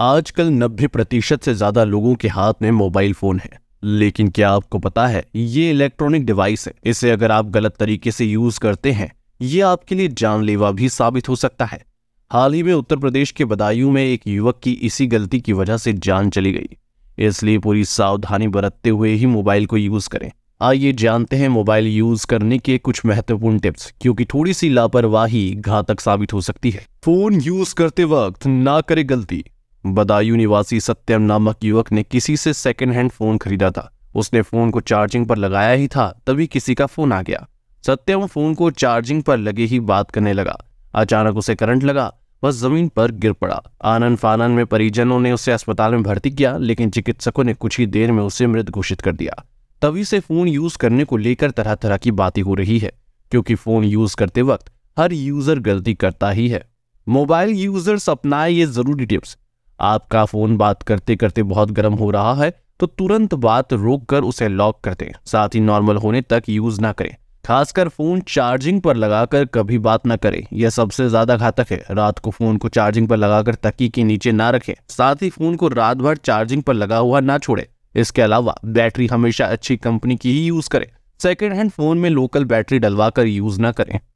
आजकल नब्बे प्रतिशत से ज्यादा लोगों के हाथ में मोबाइल फोन है लेकिन क्या आपको पता है ये इलेक्ट्रॉनिक डिवाइस है इसे अगर आप गलत तरीके से यूज करते हैं ये आपके लिए जानलेवा भी साबित हो सकता है हाल ही में उत्तर प्रदेश के बदायूं में एक युवक की इसी गलती की वजह से जान चली गई इसलिए पूरी सावधानी बरतते हुए ही मोबाइल को यूज करें आइए जानते हैं मोबाइल यूज करने के कुछ महत्वपूर्ण टिप्स क्योंकि थोड़ी सी लापरवाही घातक साबित हो सकती है फोन यूज करते वक्त ना करे गलती बदायूं निवासी सत्यम नामक युवक ने किसी से सेकेंड हैंड फोन खरीदा था उसने फोन को चार्जिंग पर लगाया ही था तभी किसी का फोन आ गया सत्यम फोन को चार्जिंग पर लगे ही बात करने लगा अचानक उसे करंट लगा वह जमीन पर गिर पड़ा आनंद फानन में परिजनों ने उसे अस्पताल में भर्ती किया लेकिन चिकित्सकों ने कुछ ही देर में उसे मृत घोषित कर दिया तभी से फोन यूज करने को लेकर तरह तरह की बातें हो रही है क्योंकि फोन यूज करते वक्त हर यूजर गलती करता ही है मोबाइल यूजर्स अपनाए ये जरूरी टिप्स आपका फ़ोन बात करते करते बहुत गर्म हो रहा है तो तुरंत बात रोक कर उसे लॉक कर दें साथ ही नॉर्मल होने तक यूज़ ना करें खासकर फ़ोन चार्जिंग पर लगाकर कभी बात ना करें यह सबसे ज़्यादा घातक है रात को फ़ोन को चार्जिंग पर लगाकर तकी के नीचे ना रखें साथ ही फ़ोन को रात भर चार्जिंग पर लगा हुआ ना छोड़े इसके अलावा बैटरी हमेशा अच्छी कंपनी की ही यूज़ करें सेकेंड हैंड फ़ोन में लोकल बैटरी डलवा कर यूज़ ना करें